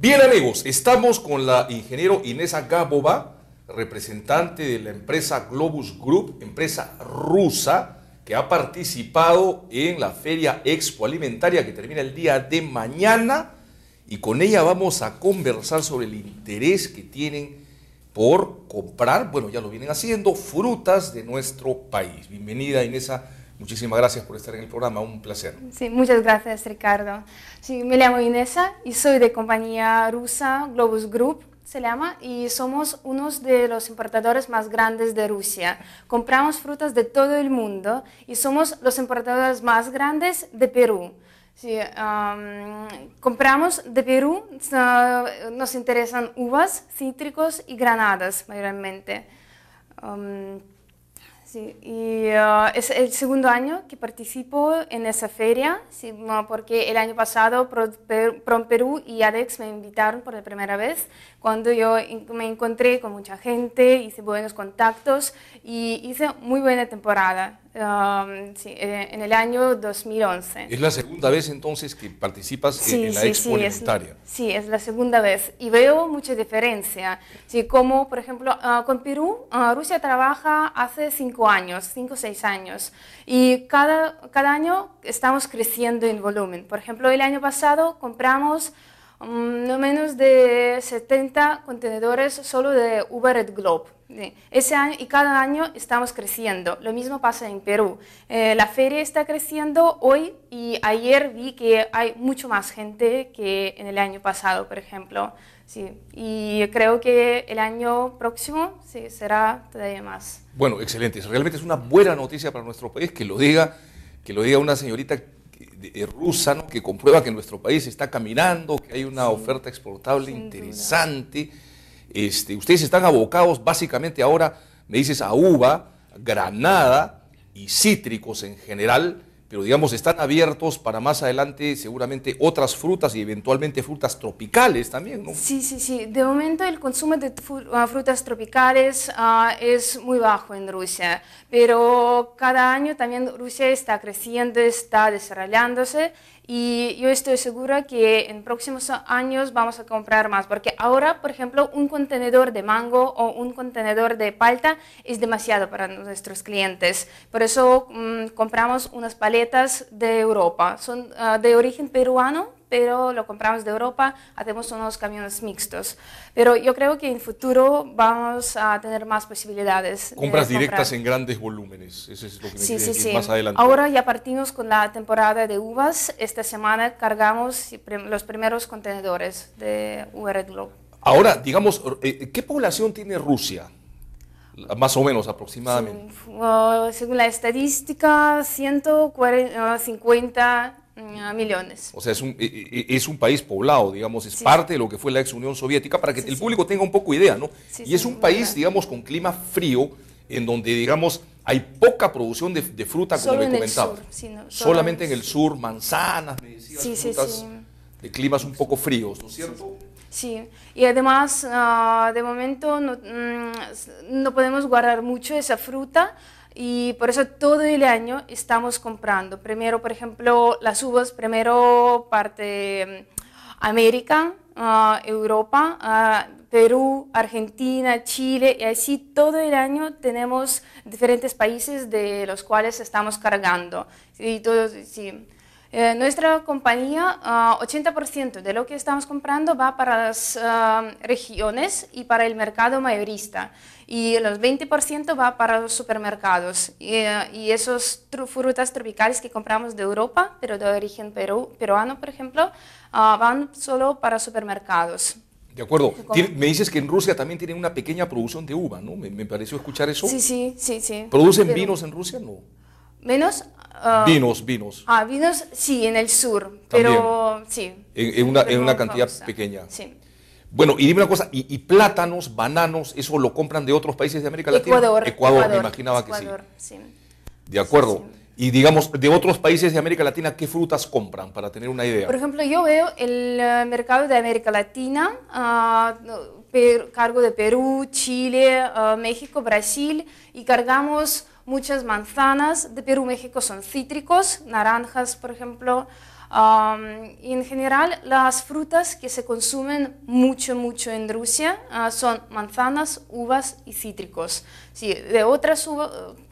Bien amigos, estamos con la ingeniero Inés Gabova, representante de la empresa Globus Group, empresa rusa, que ha participado en la feria Expo Alimentaria que termina el día de mañana y con ella vamos a conversar sobre el interés que tienen por comprar, bueno, ya lo vienen haciendo, frutas de nuestro país. Bienvenida Inés Muchísimas gracias por estar en el programa, un placer. Sí, muchas gracias Ricardo. Sí, me llamo Inésa y soy de compañía rusa Globus Group, se llama, y somos uno de los importadores más grandes de Rusia. Compramos frutas de todo el mundo y somos los importadores más grandes de Perú. Sí, compramos de Perú, ah, nos interesan uvas, cítricos y granadas mayormente. Sí, y ah, es el segundo año que participo en esa feria, porque el año pasado Pro Perú y ADEX me invitaron por la primera vez, cuando yo me encontré con mucha gente, hice buenos contactos y hice muy buena temporada sí, eh, en el año 2011. Es la segunda vez entonces que participas eh, en la sí, Expo sí, Es, sí, es la segunda vez y veo mucha diferencia. Sí, como por ejemplo ah, con Perú, ah, Rusia trabaja hace cinco años, cinco o seis años y cada, cada año estamos creciendo en volumen. Por ejemplo, el año pasado compramos Mm, no menos de 70 contenedores solo de Uber Globe. Ese año y cada año estamos creciendo. Lo mismo pasa en Perú. Eh, la feria está creciendo hoy y ayer vi que hay mucho más gente que en el año pasado, por ejemplo. Sí, y creo que el año próximo sí, será todavía más. Bueno, excelente. Realmente es una buena noticia para nuestro país que lo diga, que lo diga una señorita rusa, ¿no? que comprueba que nuestro país está caminando, que hay una oferta exportable interesante. Este, ustedes están abocados básicamente ahora, me dices, a uva, granada y cítricos en general, pero digamos, están abiertos para más adelante seguramente otras frutas y eventualmente frutas tropicales también, ¿no? Sí, sí, sí. De momento el consumo de ah, frutas tropicales ah, es muy bajo en Rusia, pero cada año también Rusia está creciendo, está desarrollándose y yo estoy segura que en próximos años vamos a comprar más, porque ahora, por ejemplo, un contenedor de mango o un contenedor de palta es demasiado para nuestros clientes. Por eso mm, compramos unas paletas de Europa. Son ah, de origen peruano, pero lo compramos de Europa, hacemos unos camiones mixtos. Pero yo creo que en futuro vamos a tener más posibilidades. Compras directas en grandes volúmenes, eso es lo que me sí, sí. más adelante. Ahora ya partimos con la temporada de uvas, esta semana cargamos los primeros contenedores de UR Globe. Ahora, digamos, eh, eh, ¿qué población tiene Rusia? más o menos aproximadamente. Oh, según la estadística, 150 Mm, millones. O sea, es un, país poblado, digamos, es parte de lo que fue la ex Unión Soviética, para que el público tenga un poco idea, ¿no? y es un país, digamos, con clima frío, en donde, digamos, hay poca producción de, fruta, como he comentado. comentaba. Solamente en el sur, manzanas, me frutas de climas un poco fríos, ¿no es cierto? Sí, y además ah, de momento no, mm, no, podemos guardar mucho esa fruta y por eso todo el año estamos comprando. Primero, por ejemplo, las uvas, primero parte mm, América, ah, Europa, ah, Perú, Argentina, Chile, y así todo el año tenemos diferentes países de los cuales estamos cargando. Y sí. Eh, nuestra compañía, 80% ah, de lo que estamos comprando va para las ah, regiones y para el mercado mayorista y los 20% va para los supermercados y, esas eh, esos frutas tropicales que compramos de Europa, pero de origen peruano, por ejemplo, ah, van solo para supermercados. De acuerdo. me dices que en Rusia también tienen una pequeña producción de uva, ¿no? Me, me pareció escuchar eso. Sí, sí, sí, sí. ¿Producen vinos en Rusia? No. Menos, Ah, vinos, vinos. Ah, vinos, sí, en el sur, pero sí. En, una, cantidad pequeña. Sí. Bueno, y dime una cosa, y, plátanos, bananos, eso lo compran de otros países de América Latina? Ecuador. Ecuador, me imaginaba que sí. sí. De acuerdo. Y digamos, de otros países de América Latina, ¿qué frutas compran para tener una idea? Por ejemplo, yo veo el eh, mercado de América Latina, ah, cargo de Perú, Chile, ah, México, Brasil, y cargamos muchas manzanas. De Perú, México son cítricos, naranjas, por ejemplo. y en general, las frutas que se consumen mucho, mucho en Rusia ah, son manzanas, uvas y cítricos. Sí, de otras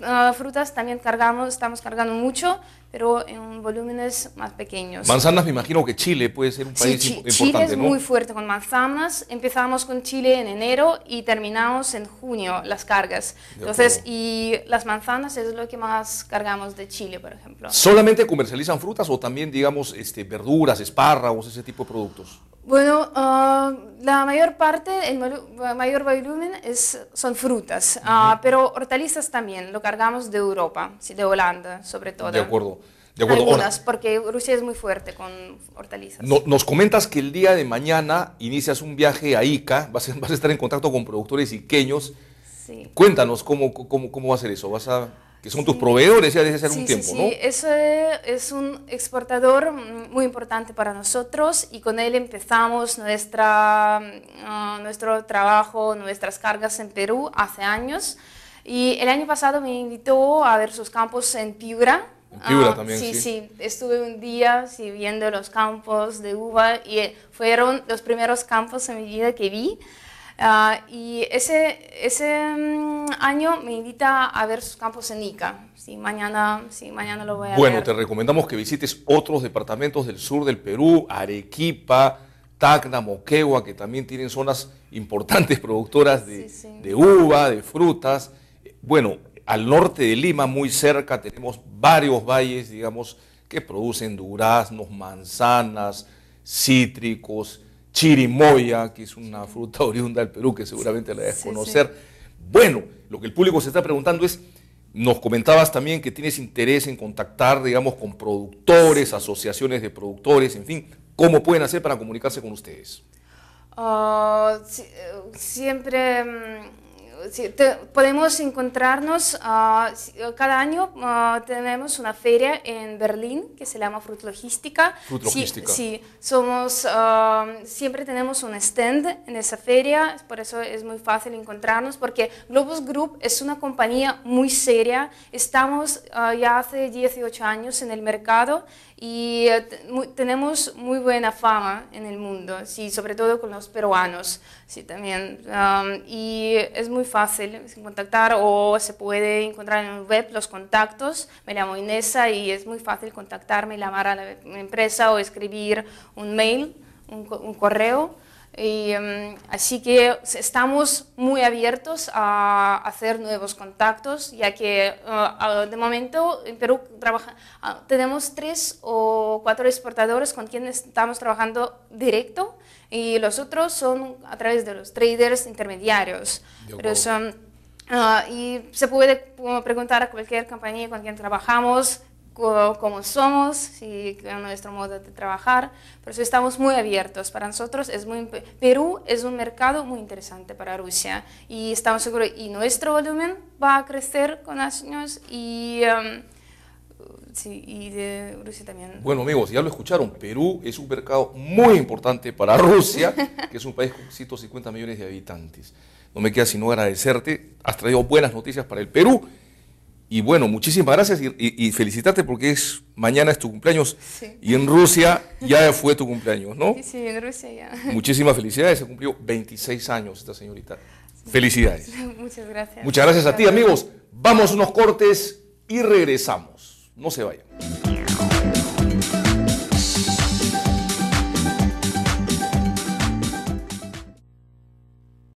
ah, frutas también cargamos, estamos cargando mucho, pero en volúmenes más pequeños. Manzanas, me imagino que Chile puede ser un país sí, Chile es muy fuerte con manzanas. Empezamos con Chile en enero y terminamos en junio las cargas. Entonces, y las manzanas es lo que más cargamos de Chile, por ejemplo. ¿Solamente comercializan frutas o también, digamos, este, verduras, espárragos, ese tipo de productos? Bueno, ah, la mayor parte, el mayor volumen es, son frutas, ah, pero hortalizas también, lo cargamos de Europa, de Holanda sobre todo. De acuerdo. De acuerdo. Algunas, porque Rusia es muy fuerte con hortalizas. nos comentas que el día de mañana inicias un viaje a Ica, vas, a estar en contacto con productores iqueños. Sí. Cuéntanos cómo, cómo, cómo va a ser eso. ¿Vas a que son tus proveedores ya desde hace algún tiempo, sí, sí. eso es un exportador muy importante para nosotros y con él empezamos nuestra, mm, ah, nuestro trabajo, nuestras cargas en Perú hace años. Y el año pasado me invitó a ver sus campos en Piura. En Piura ah, también, sí, sí. Sí, estuve un día sí, viendo los campos de uva y eh, fueron los primeros campos en mi vida que vi. Ah, y ese, ese mm, año me invita a ver sus campos en Ica. Sí, mañana, mañana lo voy a bueno, ver. Bueno, te recomendamos que visites otros departamentos del sur del Perú, Arequipa, Tacna, Moquegua, que también tienen zonas importantes productoras de, de uva, de frutas. Bueno, al norte de Lima, muy cerca, tenemos varios valles, digamos, que producen duraznos, manzanas, cítricos, chirimoya, que es una fruta oriunda del Perú que seguramente la debes conocer. Bueno, lo que el público se está preguntando es, nos comentabas también que tienes interés en contactar, digamos, con productores, asociaciones de productores, en fin, ¿cómo pueden hacer para comunicarse con ustedes? Ah, eh, siempre mm, podemos encontrarnos ah, cada año. Ah, tenemos una feria en Berlín que se llama Fruit Logística. Sí, somos, ah, siempre tenemos un stand en esa feria, por eso es muy fácil encontrarnos, porque Globus Group es una compañía muy seria. Estamos ya hace 18 años en el mercado y eh, tenemos muy buena fama en el mundo, sí, sobre todo con los peruanos. Sí, también. y es muy fácil contactar o se puede encontrar en web los contactos. Me llamo Inesa y es muy fácil contactarme, llamar a la empresa o escribir un mail, un correo. Y, em, así que estamos muy abiertos a hacer nuevos contactos, ya que eh, de momento en Perú trabaja, ah, tenemos tres o cuatro exportadores con quienes estamos trabajando directo y los otros son a través de los traders intermediarios. Pero son, ah, y se puede preguntar a cualquier compañía con quien trabajamos como somos y nuestro modo de trabajar. Por eso estamos muy abiertos. Para nosotros es muy... Perú es un mercado muy interesante para Rusia y estamos seguros. Y nuestro volumen va a crecer con años y... Um, sí, y de Rusia también. Bueno amigos, ya lo escucharon, Perú es un mercado muy importante para Rusia, que es un país con 150 millones de habitantes. No me queda sino agradecerte, has traído buenas noticias para el Perú y bueno, muchísimas gracias y, y, felicitarte porque es mañana es tu cumpleaños y en Rusia ya fue tu cumpleaños, ¿no? Sí, sí, en Rusia ya. Muchísimas felicidades, se cumplió 26 años esta señorita. Felicidades. Muchas gracias. Muchas gracias a ti, amigos. Vamos unos cortes y regresamos. No se vayan.